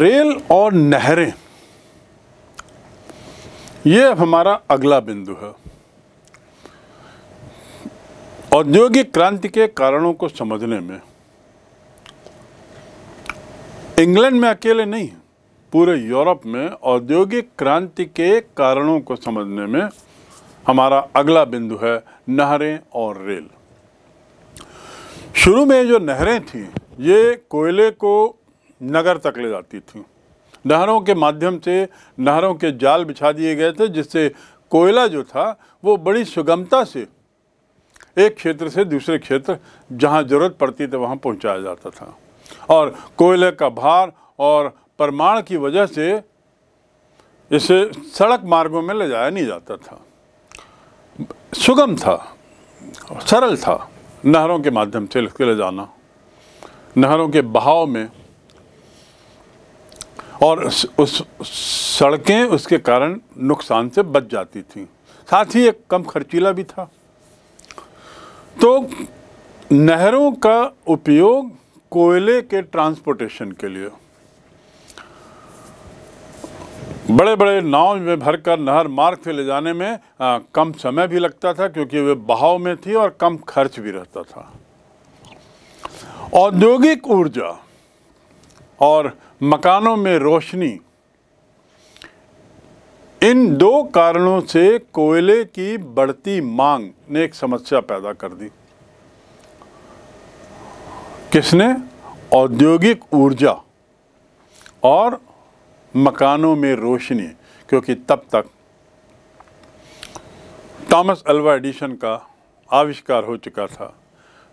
rail और नहरें ये हमारा अगला बिंदु है औद्योगिक क्रांति के कारणों को समझने में इंग्लैंड में अकेले नहीं पूरे यूरोप में औद्योगिक क्रांति के कारणों को समझने में हमारा अगला बिंदु है नहरें और रेल शुरू में जो नहरें थीं ये कोयले को नगर तक ले जाती थी नहरों के माध्यम से नहरों के जाल बिछा दिए गए थे जिससे कोयला जो था वो बड़ी सुगमता से एक क्षेत्र से दूसरे क्षेत्र जहाँ ज़रूरत पड़ती थी वहाँ पहुँचाया जाता था और कोयले का भार और प्रमाण की वजह से इसे सड़क मार्गों में ले जाया नहीं जाता था सुगम था सरल था नहरों के माध्यम से ले जाना नहरों के बहाव में और उस, सड़कें उसके कारण नुकसान से बच जाती थी साथ ही एक कम खर्चीला भी था तो नहरों का उपयोग कोयले के ट्रांसपोर्टेशन के लिए बड़े बड़े नाव में भरकर नहर मार्ग से ले जाने में आ, कम समय भी लगता था क्योंकि वे बहाव में थी और कम खर्च भी रहता था औद्योगिक ऊर्जा और मकानों में रोशनी इन दो कारणों से कोयले की बढ़ती मांग ने एक समस्या पैदा कर दी किसने औद्योगिक ऊर्जा और मकानों में रोशनी क्योंकि तब तक थॉमस अल्वा एडिशन का आविष्कार हो चुका था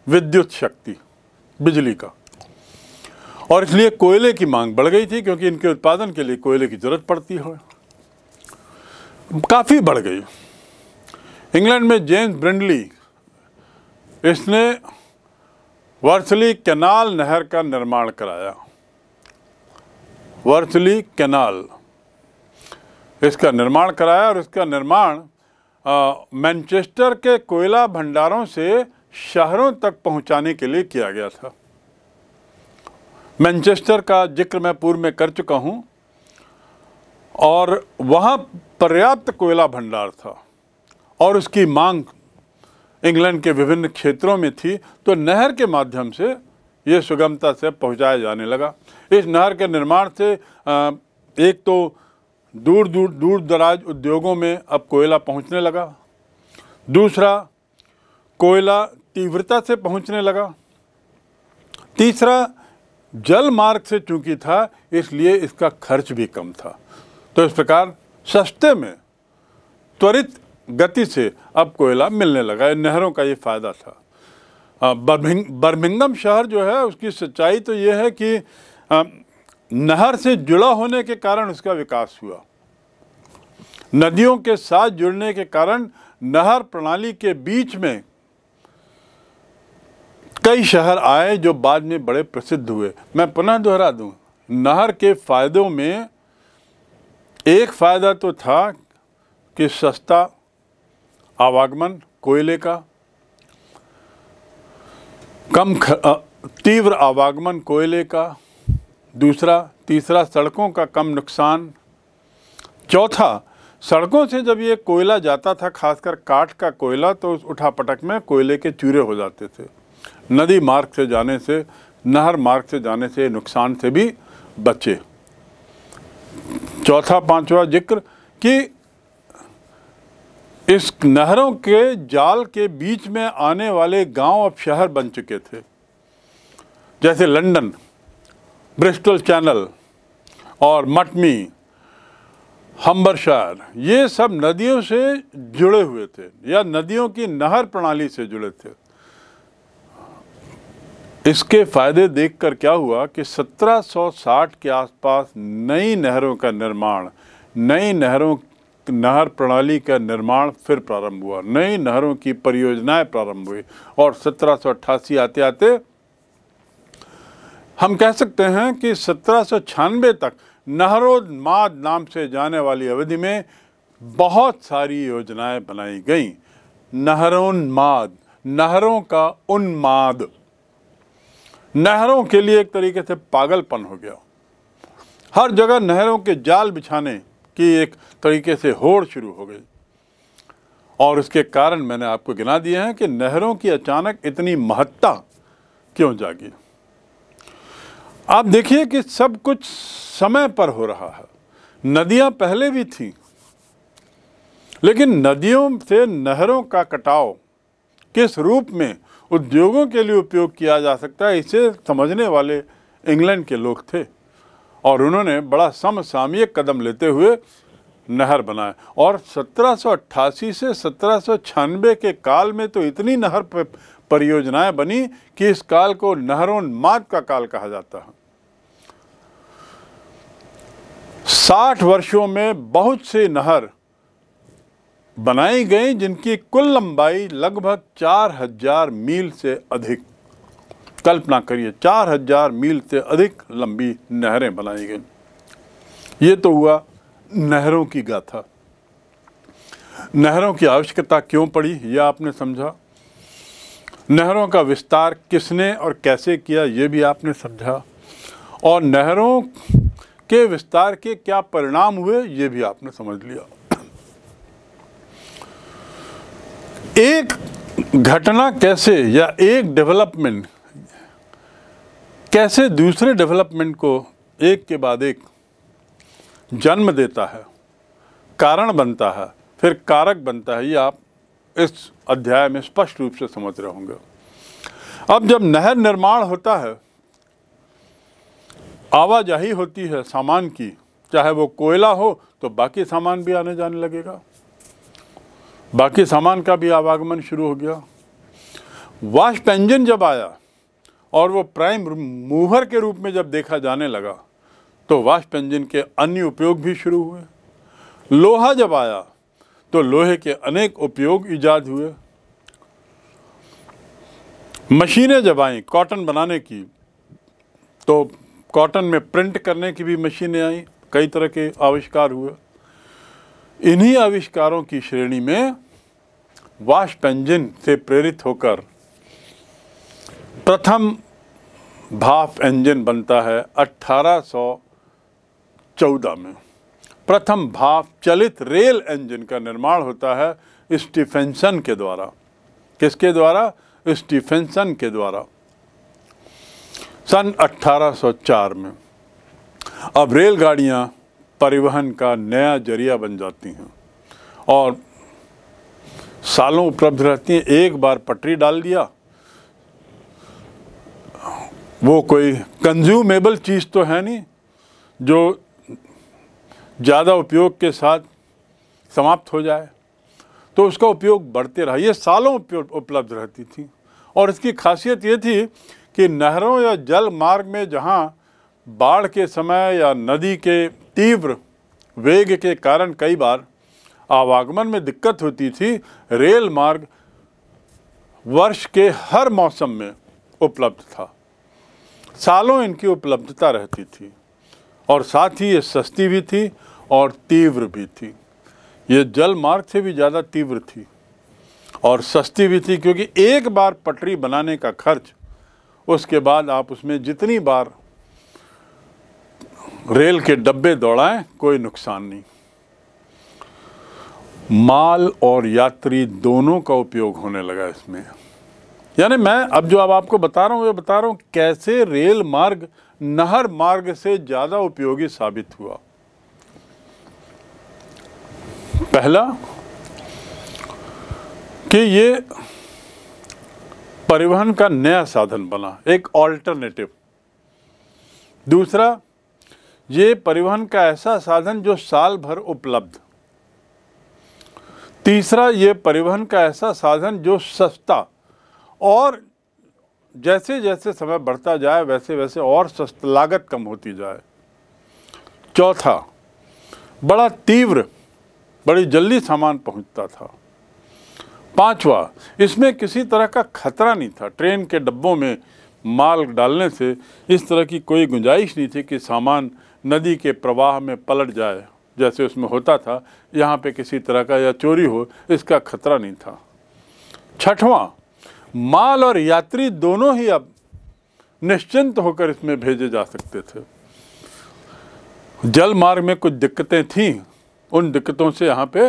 विद्युत शक्ति बिजली का और इसलिए कोयले की मांग बढ़ गई थी क्योंकि इनके उत्पादन के लिए कोयले की ज़रूरत पड़ती है काफ़ी बढ़ गई इंग्लैंड में जेम्स ब्रिंडली इसने वर्सली कैनाल नहर का निर्माण कराया वर्सली कैनाल इसका निर्माण कराया और इसका निर्माण मैनचेस्टर के कोयला भंडारों से शहरों तक पहुंचाने के लिए किया गया था मैनचेस्टर का जिक्र मैं पूर्व में कर चुका हूँ और वहाँ पर्याप्त कोयला भंडार था और उसकी मांग इंग्लैंड के विभिन्न क्षेत्रों में थी तो नहर के माध्यम से ये सुगमता से पहुंचाया जाने लगा इस नहर के निर्माण से एक तो दूर दूर दूर दराज उद्योगों में अब कोयला पहुंचने लगा दूसरा कोयला तीव्रता से पहुंचने लगा तीसरा जल मार्ग से चूंकि था इसलिए इसका खर्च भी कम था तो इस प्रकार सस्ते में त्वरित गति से अब कोयला मिलने लगा नहरों का ये फ़ायदा था बर्मिंग बर्मिंगम शहर जो है उसकी सच्चाई तो ये है कि नहर से जुड़ा होने के कारण उसका विकास हुआ नदियों के साथ जुड़ने के कारण नहर प्रणाली के बीच में कई शहर आए जो बाद में बड़े प्रसिद्ध हुए मैं पुनः दोहरा दूं नहर के फ़ायदों में एक फ़ायदा तो था कि सस्ता आवागमन कोयले का कम तीव्र आवागमन कोयले का दूसरा तीसरा सड़कों का कम नुकसान चौथा सड़कों से जब ये कोयला जाता था खासकर काट का कोयला तो उस उठापटक में कोयले के चूरे हो जाते थे नदी मार्ग से जाने से नहर मार्ग से जाने से नुकसान से भी बचे चौथा पांचवा जिक्र कि इस नहरों के जाल के बीच में आने वाले गांव अब शहर बन चुके थे जैसे लंदन ब्रिस्टल चैनल और मटमी हम्बरशायर ये सब नदियों से जुड़े हुए थे या नदियों की नहर प्रणाली से जुड़े थे इसके फ़ायदे देखकर क्या हुआ कि 1760 के आसपास नई नहरों का निर्माण नई नहरों नहर प्रणाली का निर्माण फिर प्रारंभ हुआ नई नहरों की परियोजनाएं प्रारंभ हुई और 1788 आते आते हम कह सकते हैं कि सत्रह तक माद नाम से जाने वाली अवधि में बहुत सारी योजनाएं बनाई गईं माद नहरों का उन्माद नहरों के लिए एक तरीके से पागलपन हो गया हर जगह नहरों के जाल बिछाने की एक तरीके से होड़ शुरू हो गई और इसके कारण मैंने आपको गिना दिए हैं कि नहरों की अचानक इतनी महत्ता क्यों जागी आप देखिए कि सब कुछ समय पर हो रहा है नदियां पहले भी थीं लेकिन नदियों से नहरों का कटाव किस रूप में उद्योगों के लिए उपयोग किया जा सकता है इसे समझने वाले इंग्लैंड के लोग थे और उन्होंने बड़ा समसामयिक कदम लेते हुए नहर बनाए और 1788 से सत्रह के काल में तो इतनी नहर परियोजनाएं बनी कि इस काल को नहरोन्माद का काल कहा जाता है 60 वर्षों में बहुत से नहर बनाई गई जिनकी कुल लंबाई लगभग चार हजार मील से अधिक कल्पना करिए चार हजार मील से अधिक लंबी नहरें बनाई गई ये तो हुआ नहरों की गाथा नहरों की आवश्यकता क्यों पड़ी यह आपने समझा नहरों का विस्तार किसने और कैसे किया ये भी आपने समझा और नहरों के विस्तार के क्या परिणाम हुए ये भी आपने समझ लिया एक घटना कैसे या एक डेवलपमेंट कैसे दूसरे डेवलपमेंट को एक के बाद एक जन्म देता है कारण बनता है फिर कारक बनता है ये आप इस अध्याय में स्पष्ट रूप से समझ रहे होंगे अब जब नहर निर्माण होता है आवाजाही होती है सामान की चाहे वो कोयला हो तो बाकी सामान भी आने जाने लगेगा बाकी सामान का भी आवागमन शुरू हो गया वाष्प इंजन जब आया और वो प्राइम मूवर के रूप में जब देखा जाने लगा तो वाष्प इंजन के अन्य उपयोग भी शुरू हुए लोहा जब आया तो लोहे के अनेक उपयोग ईजाद हुए मशीनें जब आईं कॉटन बनाने की तो कॉटन में प्रिंट करने की भी मशीनें आईं कई तरह के आविष्कार हुए इन्हीं आविष्कारों की श्रेणी में वाष्प इंजन से प्रेरित होकर प्रथम भाप इंजन बनता है 1814 में प्रथम भाप चलित रेल इंजन का निर्माण होता है स्टीफेंसन के द्वारा किसके द्वारा स्टीफेंसन के द्वारा सन 1804 में अब रेलगाड़ियाँ परिवहन का नया जरिया बन जाती हैं और सालों उपलब्ध रहती हैं एक बार पटरी डाल दिया वो कोई कंज्यूमेबल चीज़ तो है नहीं जो ज़्यादा उपयोग के साथ समाप्त हो जाए तो उसका उपयोग बढ़ते रहा ये सालों उपलब्ध रहती थी और इसकी खासियत ये थी कि नहरों या जल मार्ग में जहाँ बाढ़ के समय या नदी के तीव्र वेग के कारण कई बार आवागमन में दिक्कत होती थी रेल मार्ग वर्ष के हर मौसम में उपलब्ध था सालों इनकी उपलब्धता रहती थी और साथ ही ये सस्ती भी थी और तीव्र भी थी ये जल मार्ग से भी ज़्यादा तीव्र थी और सस्ती भी थी क्योंकि एक बार पटरी बनाने का खर्च उसके बाद आप उसमें जितनी बार रेल के डब्बे दौड़ाएं कोई नुकसान नहीं माल और यात्री दोनों का उपयोग होने लगा इसमें यानी मैं अब जो अब आपको बता रहा हूँ ये बता रहा हूँ कैसे रेल मार्ग नहर मार्ग से ज़्यादा उपयोगी साबित हुआ पहला कि ये परिवहन का नया साधन बना एक ऑल्टरनेटिव दूसरा ये परिवहन का ऐसा साधन जो साल भर उपलब्ध तीसरा ये परिवहन का ऐसा साधन जो सस्ता और जैसे जैसे समय बढ़ता जाए वैसे वैसे और सस्ता लागत कम होती जाए चौथा बड़ा तीव्र बड़ी जल्दी सामान पहुंचता था पांचवा इसमें किसी तरह का खतरा नहीं था ट्रेन के डब्बों में माल डालने से इस तरह की कोई गुंजाइश नहीं थी कि सामान नदी के प्रवाह में पलट जाए जैसे उसमें होता था यहाँ पे किसी तरह का या चोरी हो इसका खतरा नहीं था छठवां माल और यात्री दोनों ही अब निश्चिंत होकर इसमें भेजे जा सकते थे जल मार्ग में कुछ दिक्कतें थीं उन दिक्कतों से यहाँ पे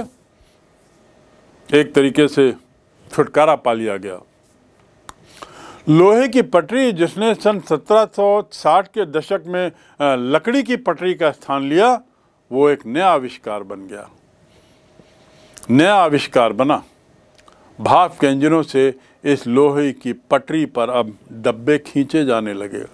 एक तरीके से छुटकारा पा लिया गया लोहे की पटरी जिसने सन 1760 के दशक में लकड़ी की पटरी का स्थान लिया वो एक नया आविष्कार बन गया नया आविष्कार बना भाप के इंजनों से इस लोहे की पटरी पर अब डब्बे खींचे जाने लगे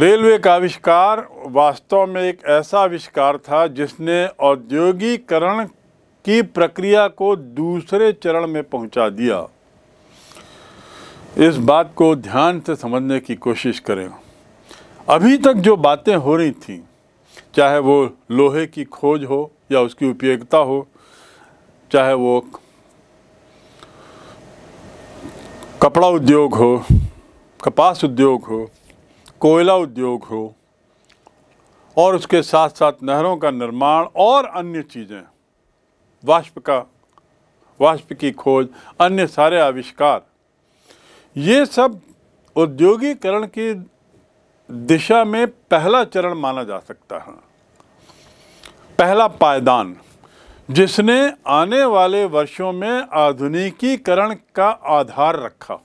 रेलवे का आविष्कार वास्तव में एक ऐसा आविष्कार था जिसने औद्योगिकरण की प्रक्रिया को दूसरे चरण में पहुंचा दिया इस बात को ध्यान से समझने की कोशिश करें अभी तक जो बातें हो रही थी चाहे वो लोहे की खोज हो या उसकी उपयोगिता हो चाहे वो कपड़ा उद्योग हो कपास उद्योग हो कोयला उद्योग हो और उसके साथ साथ नहरों का निर्माण और अन्य चीज़ें वाष्प का वाष्प की खोज अन्य सारे आविष्कार ये सब औद्योगिकरण की दिशा में पहला चरण माना जा सकता है पहला पायदान जिसने आने वाले वर्षों में आधुनिकीकरण का आधार रखा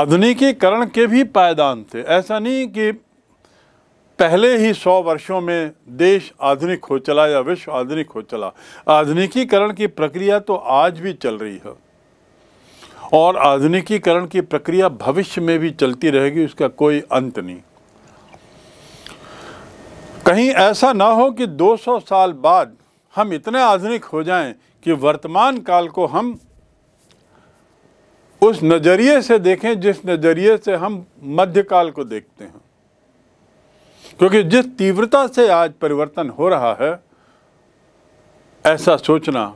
आधुनिकीकरण के भी पायदान थे ऐसा नहीं कि पहले ही सौ वर्षों में देश आधुनिक हो चला या विश्व आधुनिक हो चला आधुनिकीकरण की प्रक्रिया तो आज भी चल रही है और आधुनिकीकरण की प्रक्रिया भविष्य में भी चलती रहेगी उसका कोई अंत नहीं कहीं ऐसा ना हो कि 200 साल बाद हम इतने आधुनिक हो जाएं कि वर्तमान काल को हम उस नज़रिए से देखें जिस नज़रिए से हम मध्यकाल को देखते हैं क्योंकि जिस तीव्रता से आज परिवर्तन हो रहा है ऐसा सोचना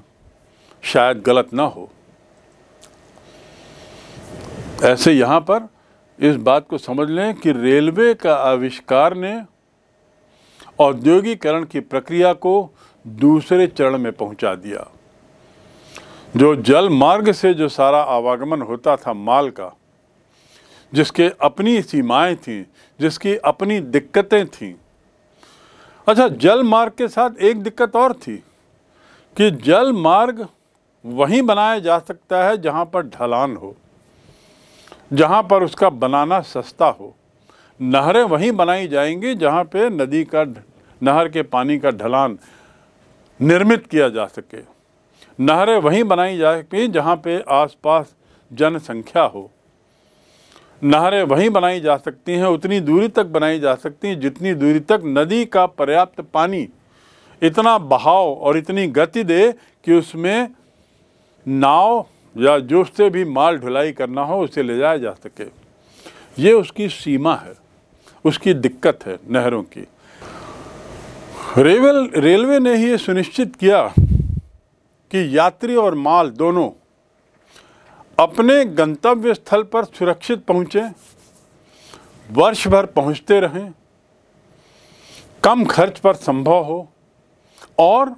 शायद गलत ना हो ऐसे यहाँ पर इस बात को समझ लें कि रेलवे का आविष्कार ने औद्योगिकरण की प्रक्रिया को दूसरे चरण में पहुंचा दिया जो जल मार्ग से जो सारा आवागमन होता था माल का जिसके अपनी सीमाएं थीं जिसकी अपनी दिक्कतें थीं अच्छा जल मार्ग के साथ एक दिक्कत और थी कि जल मार्ग वहीं बनाया जा सकता है जहाँ पर ढलान हो जहाँ पर उसका बनाना सस्ता हो नहरें वहीं बनाई जाएंगी जहाँ पे नदी का नहर के पानी का ढलान निर्मित किया जा सके नहरें वहीं बनाई जा सकती जहाँ पे आसपास जनसंख्या हो नहरें वहीं बनाई जा सकती हैं उतनी दूरी तक बनाई जा सकती हैं जितनी दूरी तक नदी का पर्याप्त पानी इतना बहाव और इतनी गति दे कि उसमें नाव या जो से भी माल ढुलाई करना हो उसे ले जाया जा सके ये उसकी सीमा है उसकी दिक्कत है नहरों की रेवल रेलवे ने ही ये सुनिश्चित किया कि यात्री और माल दोनों अपने गंतव्य स्थल पर सुरक्षित पहुँचें वर्ष भर पहुँचते रहें कम खर्च पर संभव हो और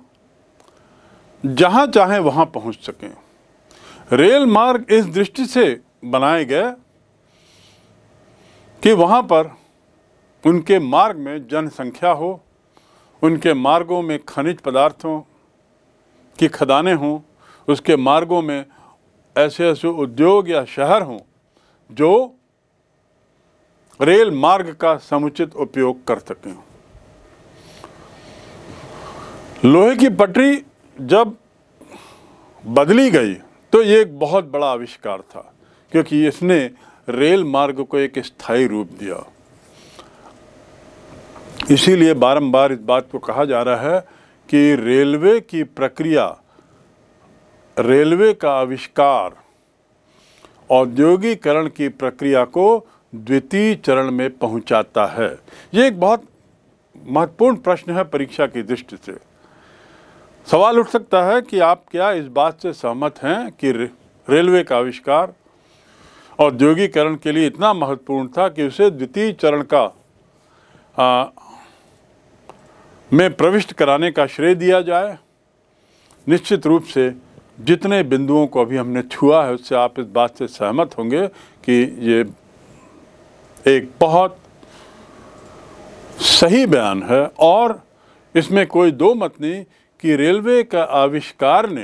जहाँ चाहें वहाँ पहुँच सकें रेल मार्ग इस दृष्टि से बनाए गए कि वहाँ पर उनके मार्ग में जनसंख्या हो उनके मार्गों में खनिज पदार्थों की खदानें हों उसके मार्गों में ऐसे ऐसे उद्योग या शहर हों जो रेल मार्ग का समुचित उपयोग कर सकें लोहे की पटरी जब बदली गई तो ये एक बहुत बड़ा आविष्कार था क्योंकि इसने रेल मार्ग को एक स्थायी रूप दिया इसीलिए बारंबार इस बात को कहा जा रहा है कि रेलवे की प्रक्रिया रेलवे का आविष्कार औद्योगिकरण की प्रक्रिया को द्वितीय चरण में पहुंचाता है ये एक बहुत महत्वपूर्ण प्रश्न है परीक्षा की दृष्टि से सवाल उठ सकता है कि आप क्या इस बात से सहमत हैं कि रेलवे का आविष्कार औद्योगिकरण के लिए इतना महत्वपूर्ण था कि उसे द्वितीय चरण का आ, में प्रविष्ट कराने का श्रेय दिया जाए निश्चित रूप से जितने बिंदुओं को अभी हमने छुआ है उससे आप इस बात से सहमत होंगे कि ये एक बहुत सही बयान है और इसमें कोई दो मत नहीं कि रेलवे का आविष्कार ने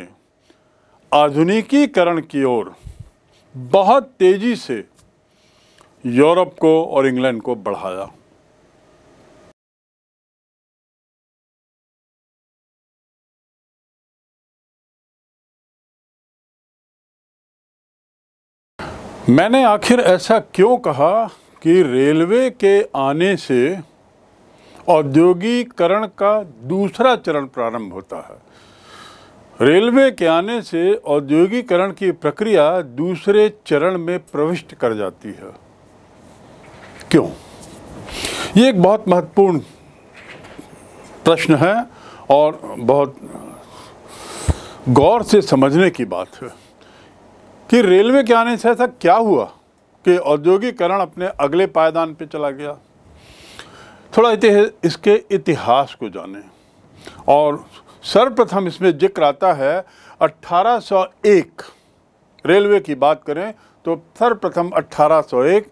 आधुनिकीकरण की ओर बहुत तेज़ी से यूरोप को और इंग्लैंड को बढ़ाया मैंने आखिर ऐसा क्यों कहा कि रेलवे के आने से औद्योगिकरण का दूसरा चरण प्रारंभ होता है रेलवे के आने से औद्योगिकरण की प्रक्रिया दूसरे चरण में प्रविष्ट कर जाती है क्यों ये एक बहुत महत्वपूर्ण प्रश्न है और बहुत गौर से समझने की बात है कि रेलवे के आने से ऐसा क्या हुआ कि औद्योगिकरण अपने अगले पायदान पे चला गया थोड़ा इतिह, इसके इतिहास को जानें और सर्वप्रथम इसमें जिक्र आता है 1801 रेलवे की बात करें तो सर्वप्रथम 1801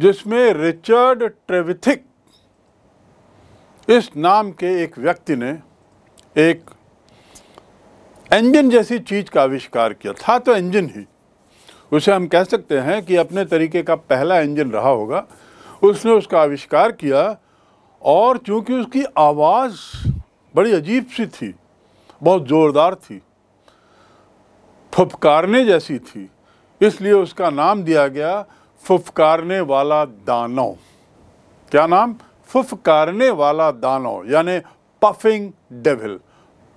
जिसमें रिचर्ड ट्रेविथिक इस नाम के एक व्यक्ति ने एक इंजन जैसी चीज़ का आविष्कार किया था तो इंजन ही उसे हम कह सकते हैं कि अपने तरीके का पहला इंजन रहा होगा उसने उसका आविष्कार किया और चूंकि उसकी आवाज़ बड़ी अजीब सी थी बहुत ज़ोरदार थी फुफकारने जैसी थी इसलिए उसका नाम दिया गया फुफकारने वाला दानव क्या नाम फुफकारने वाला दानव यानी puffing devil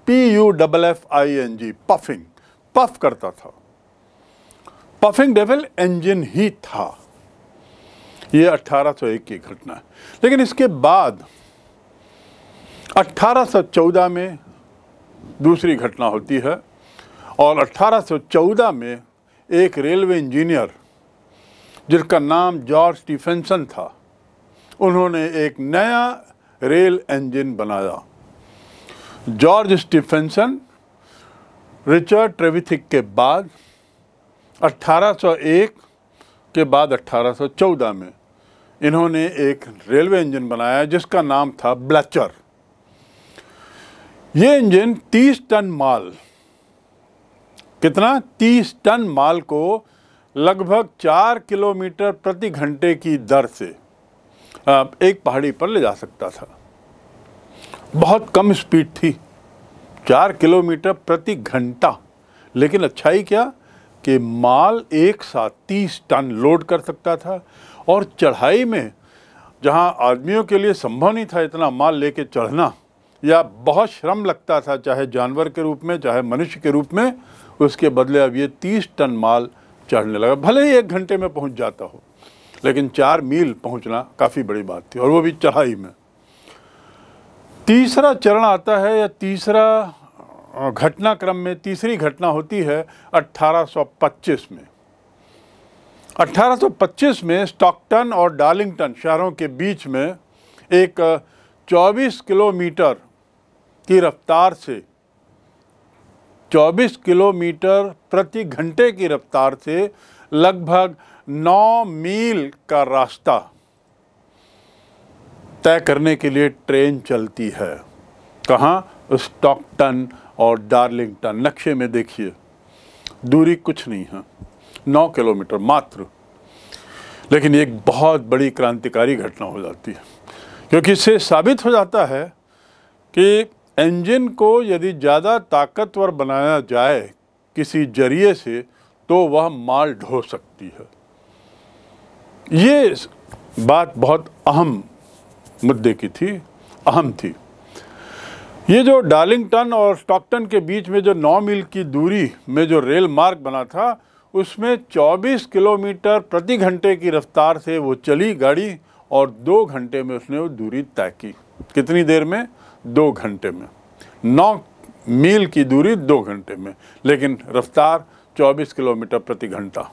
P U double F I N G puffing puff करता था पफिंग डेविल इंजन ही था ये 1801 की घटना है लेकिन इसके बाद 1814 में दूसरी घटना होती है और 1814 में एक रेलवे इंजीनियर जिसका नाम जॉर्ज स्टीफेंसन था उन्होंने एक नया रेल इंजन बनाया जॉर्ज स्टीफेंसन रिचर्ड ट्रेविथिक के बाद 1801 के बाद 1814 में इन्होंने एक रेलवे इंजन बनाया जिसका नाम था ब्लचर ये इंजन 30 टन माल कितना 30 टन माल को लगभग चार किलोमीटर प्रति घंटे की दर से एक पहाड़ी पर ले जा सकता था बहुत कम स्पीड थी चार किलोमीटर प्रति घंटा लेकिन अच्छाई क्या कि माल एक साथ तीस टन लोड कर सकता था और चढ़ाई में जहाँ आदमियों के लिए संभव नहीं था इतना माल लेके चढ़ना या बहुत श्रम लगता था चाहे जानवर के रूप में चाहे मनुष्य के रूप में उसके बदले अब ये तीस टन माल चढ़ने लगा भले ही एक घंटे में पहुंच जाता हो लेकिन चार मील पहुंचना काफ़ी बड़ी बात थी और वो भी चढ़ाई में तीसरा चरण आता है या तीसरा घटनाक्रम में तीसरी घटना होती है 1825 में 1825 में स्टॉकटन और डार्लिंगटन शहरों के बीच में एक 24 किलोमीटर की रफ्तार से 24 किलोमीटर प्रति घंटे की रफ्तार से लगभग 9 मील का रास्ता तय करने के लिए ट्रेन चलती है कहाँ स्टॉकटन और डार्लिंगटन नक्शे में देखिए दूरी कुछ नहीं है नौ किलोमीटर मात्र लेकिन एक बहुत बड़ी क्रांतिकारी घटना हो जाती है क्योंकि इससे साबित हो जाता है कि इंजन को यदि ज़्यादा ताकतवर बनाया जाए किसी जरिए से तो वह माल ढो सकती है ये बात बहुत अहम मुद्दे की थी अहम थी ये जो डार्लिंगटन और स्टॉकटन के बीच में जो नौ मील की दूरी में जो रेल मार्ग बना था उसमें 24 किलोमीटर प्रति घंटे की रफ्तार से वो चली गाड़ी और दो घंटे में उसने वो दूरी तय की कितनी देर में दो घंटे में नौ मील की दूरी दो घंटे में लेकिन रफ्तार 24 किलोमीटर प्रति घंटा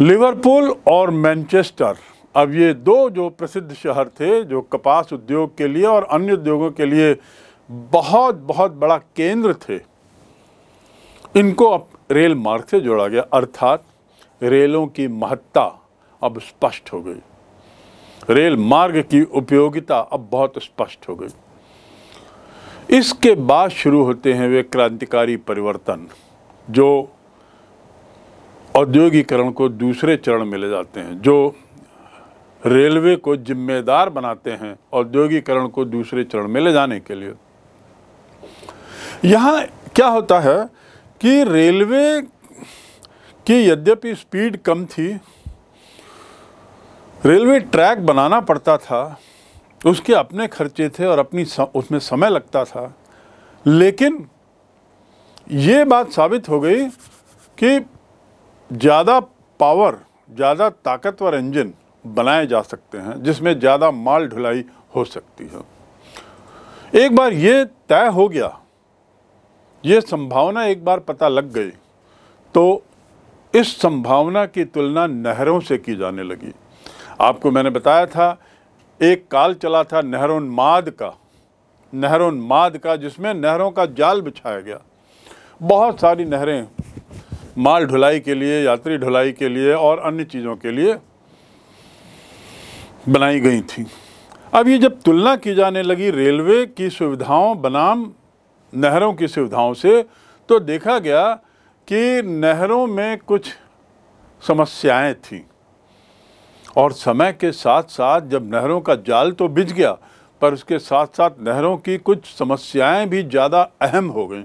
लिवरपूल और मैनचेस्टर अब ये दो जो प्रसिद्ध शहर थे जो कपास उद्योग के लिए और अन्य उद्योगों के लिए बहुत बहुत बड़ा केंद्र थे इनको अब रेल मार्ग से जोड़ा गया अर्थात रेलों की महत्ता अब स्पष्ट हो गई रेल मार्ग की उपयोगिता अब बहुत स्पष्ट हो गई इसके बाद शुरू होते हैं वे क्रांतिकारी परिवर्तन जो औद्योगिकरण को दूसरे चरण में ले जाते हैं जो रेलवे को जिम्मेदार बनाते हैं औद्योगिकरण को दूसरे चरण में ले जाने के लिए यहाँ क्या होता है कि रेलवे की यद्यपि स्पीड कम थी रेलवे ट्रैक बनाना पड़ता था उसके अपने खर्चे थे और अपनी स, उसमें समय लगता था लेकिन ये बात साबित हो गई कि ज़्यादा पावर ज़्यादा ताकतवर इंजन बनाए जा सकते हैं जिसमें ज़्यादा माल ढुलाई हो सकती है एक बार ये तय हो गया ये संभावना एक बार पता लग गई तो इस संभावना की तुलना नहरों से की जाने लगी आपको मैंने बताया था एक काल चला था नहरोन्माद का नहरोन्माद का जिसमें नहरों का जाल बिछाया गया बहुत सारी नहरें माल ढुलाई के लिए यात्री ढुलाई के लिए और अन्य चीज़ों के लिए बनाई गई थी अब ये जब तुलना की जाने लगी रेलवे की सुविधाओं बनाम नहरों की सुविधाओं से तो देखा गया कि नहरों में कुछ समस्याएं थीं और समय के साथ साथ जब नहरों का जाल तो बिज गया पर उसके साथ साथ नहरों की कुछ समस्याएं भी ज़्यादा अहम हो गई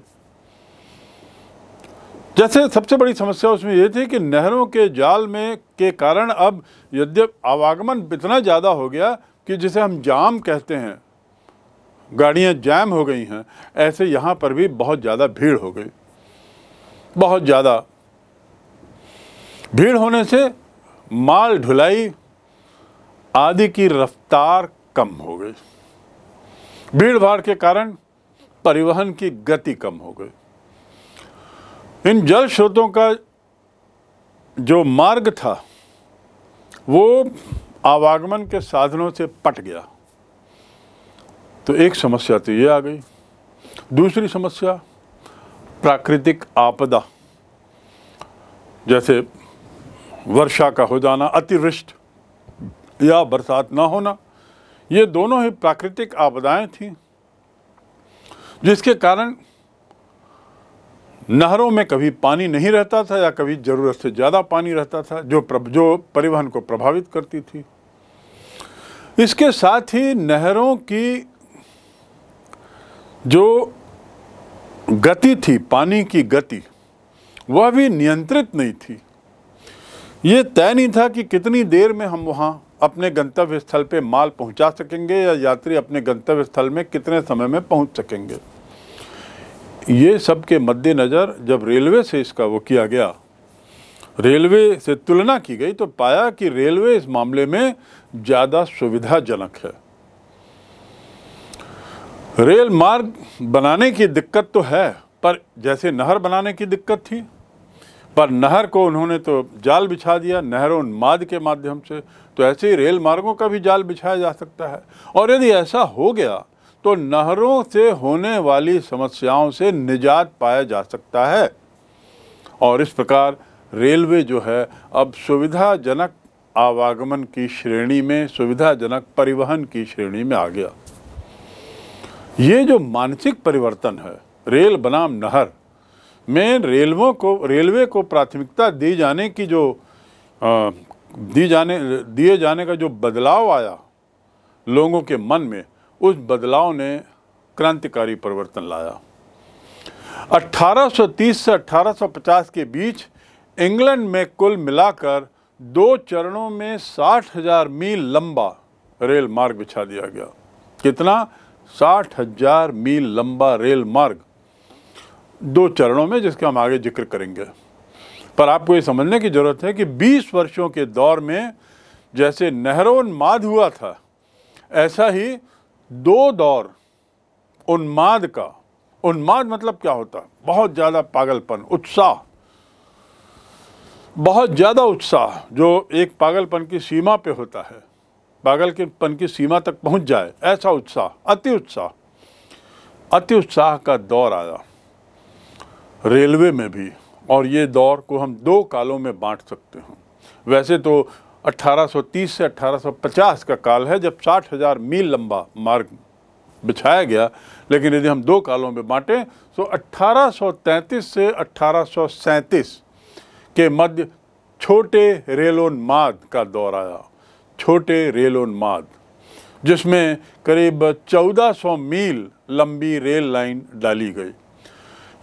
जैसे सबसे बड़ी समस्या उसमें यह थी कि नहरों के जाल में के कारण अब यद्यप आवागमन इतना ज़्यादा हो गया कि जिसे हम जाम कहते हैं गाड़ियां जैम हो गई हैं ऐसे यहां पर भी बहुत ज़्यादा भीड़ हो गई बहुत ज़्यादा भीड़ होने से माल ढुलाई आदि की रफ्तार कम हो गई भीड़ भाड़ के कारण परिवहन की गति कम हो गई इन जल स्रोतों का जो मार्ग था वो आवागमन के साधनों से पट गया तो एक समस्या तो ये आ गई दूसरी समस्या प्राकृतिक आपदा जैसे वर्षा का हो जाना अतिवृष्ट या बरसात ना होना ये दोनों ही प्राकृतिक आपदाएं थीं जिसके कारण नहरों में कभी पानी नहीं रहता था या कभी ज़रूरत से ज़्यादा पानी रहता था जो जो परिवहन को प्रभावित करती थी इसके साथ ही नहरों की जो गति थी पानी की गति वह भी नियंत्रित नहीं थी ये तय नहीं था कि कितनी देर में हम वहाँ अपने गंतव्य स्थल पे माल पहुँचा सकेंगे या यात्री अपने गंतव्य स्थल में कितने समय में पहुँच सकेंगे ये सब के मद्देनज़र जब रेलवे से इसका वो किया गया रेलवे से तुलना की गई तो पाया कि रेलवे इस मामले में ज़्यादा सुविधाजनक है रेल मार्ग बनाने की दिक्कत तो है पर जैसे नहर बनाने की दिक्कत थी पर नहर को उन्होंने तो जाल बिछा दिया नहरों माद के माध्यम से तो ऐसे ही रेल मार्गों का भी जाल बिछाया जा सकता है और यदि ऐसा हो गया तो नहरों से होने वाली समस्याओं से निजात पाया जा सकता है और इस प्रकार रेलवे जो है अब सुविधाजनक आवागमन की श्रेणी में सुविधाजनक परिवहन की श्रेणी में आ गया ये जो मानसिक परिवर्तन है रेल बनाम नहर में रेलवों को रेलवे को प्राथमिकता दी जाने की जो आ, दी जाने दिए जाने का जो बदलाव आया लोगों के मन में उस बदलाव ने क्रांतिकारी परिवर्तन लाया 1830 से 1850 के बीच इंग्लैंड में कुल मिलाकर दो चरणों में साठ हजार मील लंबा रेल मार्ग बिछा दिया गया कितना साठ हजार मील लंबा रेल मार्ग दो चरणों में जिसका हम आगे जिक्र करेंगे पर आपको ये समझने की ज़रूरत है कि 20 वर्षों के दौर में जैसे नहरोन्माद हुआ था ऐसा ही दो दौर उन्माद का उन्माद मतलब क्या होता है बहुत ज़्यादा पागलपन उत्साह बहुत ज़्यादा उत्साह जो एक पागलपन की सीमा पे होता है पागल के पन की सीमा तक पहुंच जाए ऐसा उत्साह अति उत्साह अति उत्साह का दौर आया रेलवे में भी और ये दौर को हम दो कालों में बांट सकते हैं वैसे तो 1830 से 1850 का काल है जब 60,000 मील लंबा मार्ग बिछाया गया लेकिन यदि हम दो कालों में बांटें तो 1833 से अट्ठारह के मध्य छोटे रेलोन्माद का दौर आया छोटे रेलोन्माद जिसमें करीब 1400 मील लंबी रेल लाइन डाली गई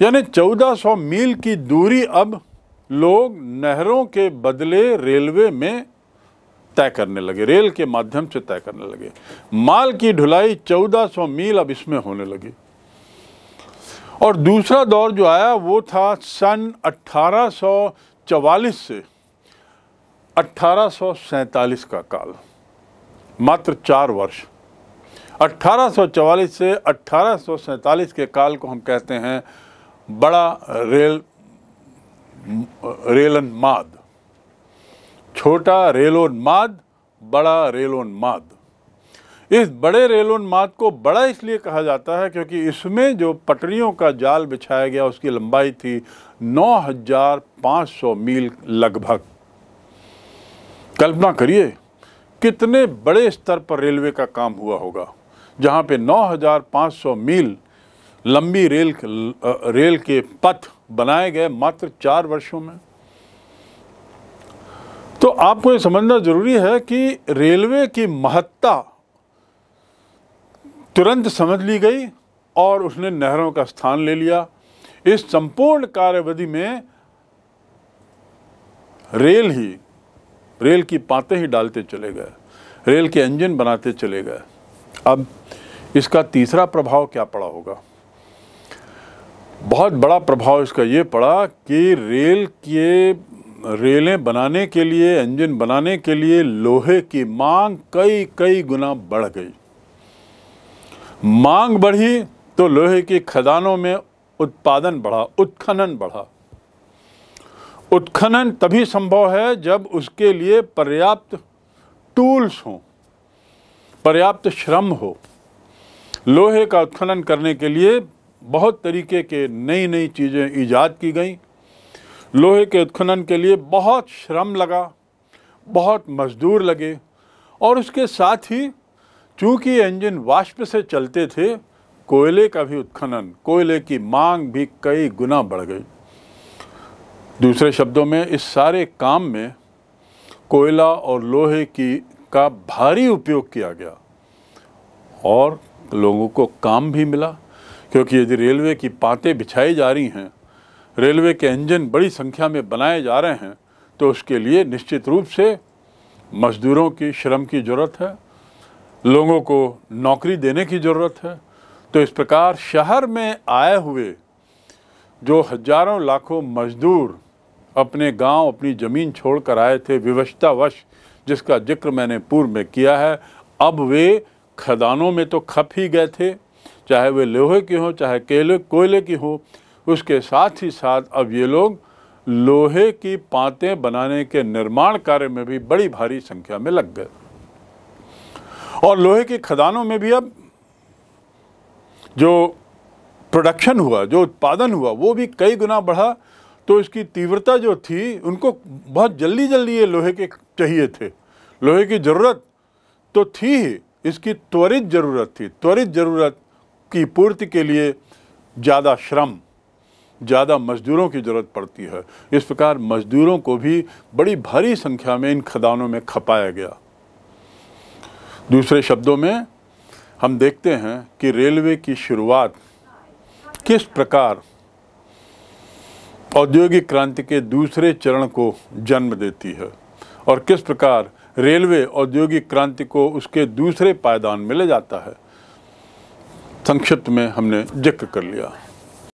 यानी 1400 मील की दूरी अब लोग नहरों के बदले रेलवे में तय करने लगे रेल के माध्यम से तय करने लगे माल की ढुलाई 1400 मील अब इसमें होने लगी और दूसरा दौर जो आया वो था सन 1844 से 1847 का काल मात्र चार वर्ष 1844 से 1847 के काल को हम कहते हैं बड़ा रेल रेलन्माद छोटा रेलोन्माद बड़ा रेलोन्माद इस बड़े रेलोन्माद को बड़ा इसलिए कहा जाता है क्योंकि इसमें जो पटरियों का जाल बिछाया गया उसकी लंबाई थी 9,500 मील लगभग कल्पना करिए कितने बड़े स्तर पर रेलवे का काम हुआ होगा जहाँ पे 9,500 मील लंबी रेल रेल के पथ बनाए गए मात्र चार वर्षों में तो आपको ये समझना ज़रूरी है कि रेलवे की महत्ता तुरंत समझ ली गई और उसने नहरों का स्थान ले लिया इस संपूर्ण कार्यवधि में रेल ही रेल की पाते ही डालते चले गए रेल के इंजन बनाते चले गए अब इसका तीसरा प्रभाव क्या पड़ा होगा बहुत बड़ा प्रभाव इसका ये पड़ा कि रेल के रेलें बनाने के लिए इंजन बनाने के लिए लोहे की मांग कई कई गुना बढ़ गई मांग बढ़ी तो लोहे की खदानों में उत्पादन बढ़ा उत्खनन बढ़ा उत्खनन तभी संभव है जब उसके लिए पर्याप्त टूल्स हों पर्याप्त श्रम हो लोहे का उत्खनन करने के लिए बहुत तरीके के नई नई चीज़ें ईजाद की गई लोहे के उत्खनन के लिए बहुत श्रम लगा बहुत मज़दूर लगे और उसके साथ ही चूँकि इंजन वाष्प से चलते थे कोयले का भी उत्खनन कोयले की मांग भी कई गुना बढ़ गई दूसरे शब्दों में इस सारे काम में कोयला और लोहे की का भारी उपयोग किया गया और लोगों को काम भी मिला क्योंकि यदि रेलवे की पाते बिछाई जा रही हैं रेलवे के इंजन बड़ी संख्या में बनाए जा रहे हैं तो उसके लिए निश्चित रूप से मजदूरों की श्रम की ज़रूरत है लोगों को नौकरी देने की ज़रूरत है तो इस प्रकार शहर में आए हुए जो हजारों लाखों मजदूर अपने गांव अपनी ज़मीन छोड़कर आए थे विवशतावश जिसका जिक्र मैंने पूर्व में किया है अब वे खदानों में तो खप ही गए थे चाहे वे लोहे की हों चाहे केले कोयले की हों उसके साथ ही साथ अब ये लोग लोहे की पातें बनाने के निर्माण कार्य में भी बड़ी भारी संख्या में लग गए और लोहे की खदानों में भी अब जो प्रोडक्शन हुआ जो उत्पादन हुआ वो भी कई गुना बढ़ा तो इसकी तीव्रता जो थी उनको बहुत जल्दी जल्दी ये लोहे के चाहिए थे लोहे की ज़रूरत तो थी ही इसकी त्वरित ज़रूरत थी त्वरित ज़रूरत की पूर्ति के लिए ज़्यादा श्रम ज़्यादा मजदूरों की ज़रूरत पड़ती है इस प्रकार मजदूरों को भी बड़ी भारी संख्या में इन खदानों में खपाया गया दूसरे शब्दों में हम देखते हैं कि रेलवे की शुरुआत किस प्रकार औद्योगिक क्रांति के दूसरे चरण को जन्म देती है और किस प्रकार रेलवे औद्योगिक क्रांति को उसके दूसरे पायदान में ले जाता है संक्षिप्त में हमने जिक्र कर लिया